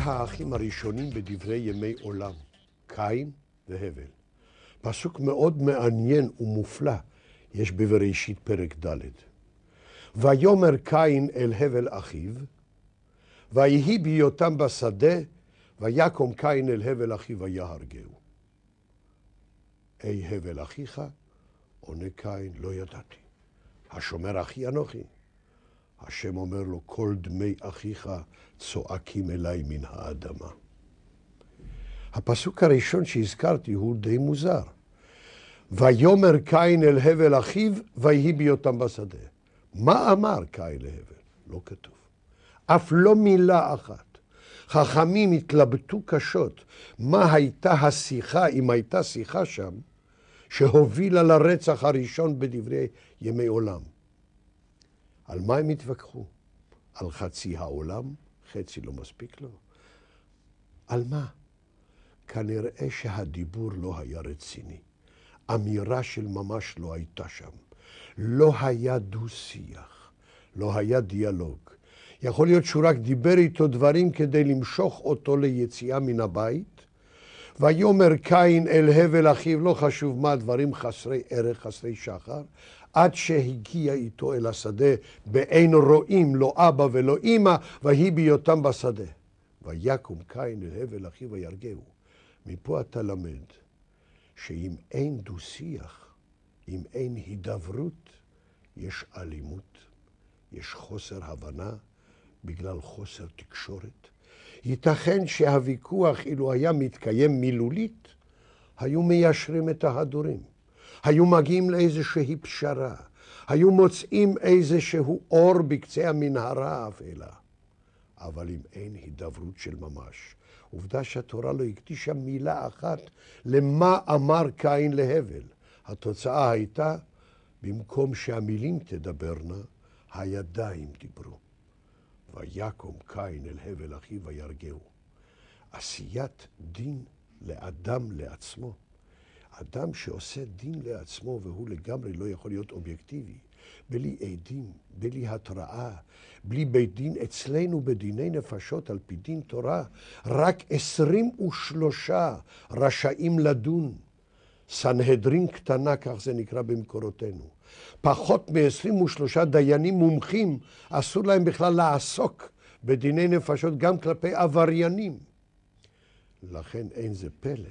האחים הראשונים בדברי ימי עולם, קין והבל. פסוק מאוד מעניין ומופלא יש בבראשית פרק ד'. ויאמר קין אל הבל אחיו, ויהי בהיותם בשדה, ויקום קין אל הבל אחיו ויהרגהו. אי הבל אחיך, עונה קין, לא ידעתי. השומר אחי אנוכי. השם אומר לו, כל דמי אחיך צועקים אליי מן האדמה. הפסוק הראשון שהזכרתי הוא די מוזר. ויאמר קין אל הבל אחיו, ויהי ביותם בשדה. מה אמר קין להבל? לא כתוב. אף לא מילה אחת. חכמים התלבטו קשות מה הייתה השיחה, אם הייתה שיחה שם, שהובילה לרצח הראשון בדברי ימי עולם. על מה הם התווכחו? על חצי העולם? חצי לא מספיק לו? על מה? כנראה שהדיבור לא היה רציני. אמירה של ממש לא הייתה שם. לא היה דו-שיח, לא היה דיאלוג. יכול להיות שהוא רק דיבר איתו דברים כדי למשוך אותו ליציאה מן הבית. ויאמר קין אל הבל אחיו, לא חשוב מה, דברים חסרי ערך, חסרי שחר, עד שהגיע איתו אל השדה, באין רואים לא אבא ולא אמא, ויהי בהיותם בשדה. ויקום קין אל הבל אחיו וירגהו. מפה אתה למד שאם אין דו-שיח, אם אין הידברות, יש אלימות, יש חוסר הבנה, בגלל חוסר תקשורת. ייתכן שהוויכוח, אילו היה מתקיים מילולית, היו מיישרים את ההדורים, היו מגיעים לאיזושהי פשרה, היו מוצאים איזשהו אור בקצה המנהרה האפלה. אבל אם אין הידברות של ממש, עובדה שהתורה לא הקדישה מילה אחת למה אמר קין להבל. התוצאה הייתה, במקום שהמילים תדברנה, הידיים דיברו. ויקום קין אל הבל אחיו וירגהו. עשיית דין לאדם לעצמו. אדם שעושה דין לעצמו והוא לגמרי לא יכול להיות אובייקטיבי, בלי עדים, בלי התראה, בלי בית דין, אצלנו בדיני נפשות על פי דין תורה, רק עשרים ושלושה רשאים לדון. סנהדרין קטנה, כך זה נקרא במקורותינו. פחות מ-23 דיינים מומחים, אסור להם בכלל לעסוק בדיני נפשות גם כלפי עבריינים. לכן אין זה פלא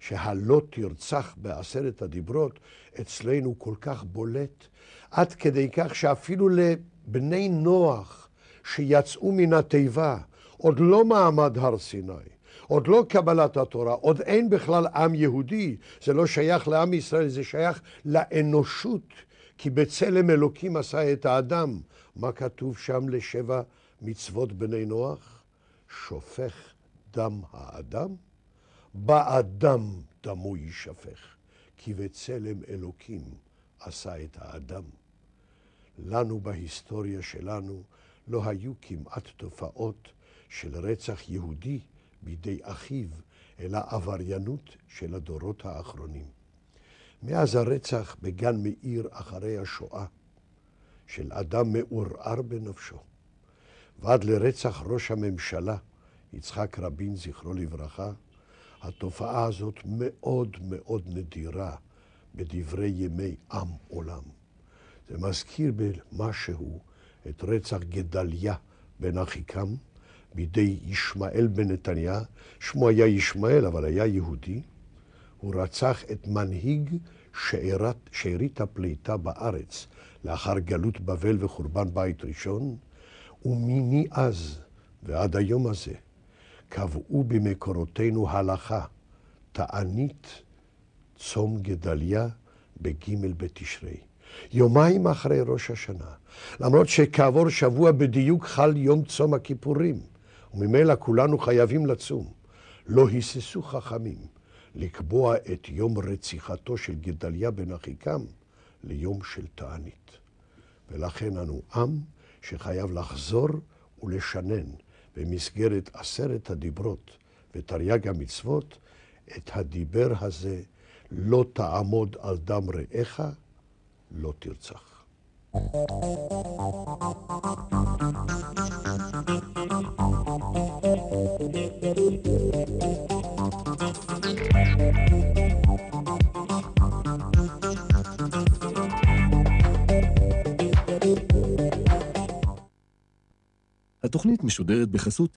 שהלא תרצח בעשרת הדיברות אצלנו כל כך בולט, עד כדי כך שאפילו לבני נוח שיצאו מן התיבה, עוד לא מעמד הר סיני, עוד לא קבלת התורה, עוד אין בכלל עם יהודי, זה לא שייך לעם ישראל, זה שייך לאנושות, כי בצלם אלוקים עשה את האדם. מה כתוב שם לשבע מצוות בני נוח? שופך דם האדם, באדם דמו יישפך, כי בצלם אלוקים עשה את האדם. לנו בהיסטוריה שלנו לא היו כמעט תופעות של רצח יהודי בידי אחיו, אלא עבריינות של הדורות האחרונים. מאז הרצח בגן מאיר אחרי השואה של אדם מעורער בנפשו, ועד לרצח ראש הממשלה יצחק רבין, זכרו לברכה, התופעה הזאת מאוד מאוד נדירה בדברי ימי עם עולם. זה מזכיר במשהו את רצח גדליה בן אחיקם, בידי ישמעאל בן נתניה, שמו היה ישמעאל, אבל היה יהודי, הוא רצח את מנהיג שארית, שארית הפליטה בארץ, לאחר גלות בבל וחורבן בית ראשון, ומני אז ועד היום הזה קבעו במקורותינו הלכה, תענית צום גדליה בג' בתשרי. יומיים אחרי ראש השנה, למרות שכעבור שבוע בדיוק חל יום צום הכיפורים. וממילא כולנו חייבים לצום. לא היססו חכמים לקבוע את יום רציחתו של גדליה בן אחיקם ליום של תענית. ולכן אנו עם שחייב לחזור ולשנן במסגרת עשרת הדיברות ותרי"ג המצוות את הדיבר הזה לא תעמוד על דם רעך, לא תרצח. התוכנית משודרת בחסות